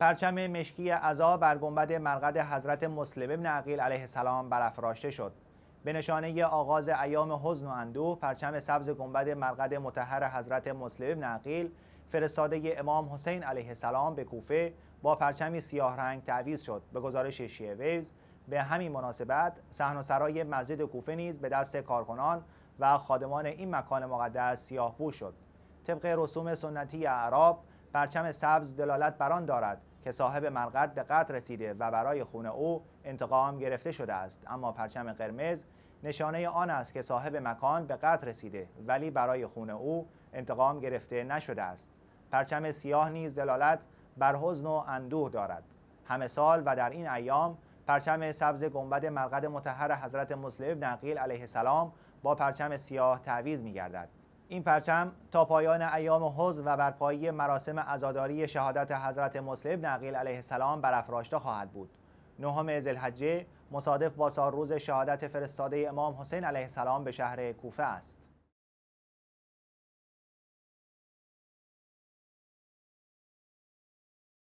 پرچم مشکی عذا بر گنبد مرقد حضرت مسلم ابن عقیل علیه السلام برافراشته شد به نشانه آغاز ایام حزن و اندوه پرچم سبز گنبد مرقد متحر حضرت مسلم ابن عقیل فرستاده امام حسین علیه السلام به کوفه با پرچمی سیاه رنگ تعویز شد به گزارش شیعه ویز به همین مناسبت صحن و سرای مسجد کوفه نیز به دست کارکنان و خادمان این مکان مقدس سیاه شد طبق رسوم سنتی اعراب پرچم سبز دلالت بر آن دارد که صاحب مرقد به قتل رسیده و برای خون او انتقام گرفته شده است اما پرچم قرمز نشانه آن است که صاحب مکان به قتل رسیده ولی برای خون او انتقام گرفته نشده است پرچم سیاه نیز دلالت بر حزن و اندوه دارد همه سال و در این ایام پرچم سبز گنبد مرقد متحر حضرت مسلم نقیل علیه السلام با پرچم سیاه تعویز می گردد این پرچم تا پایان ایام حوز و بر مراسم عزاداری شهادت حضرت مسلم نقیل علیه السلام برافراشته خواهد بود. نهم ذوالحجه مصادف با روز شهادت فرستاده امام حسین علیه السلام به شهر کوفه است.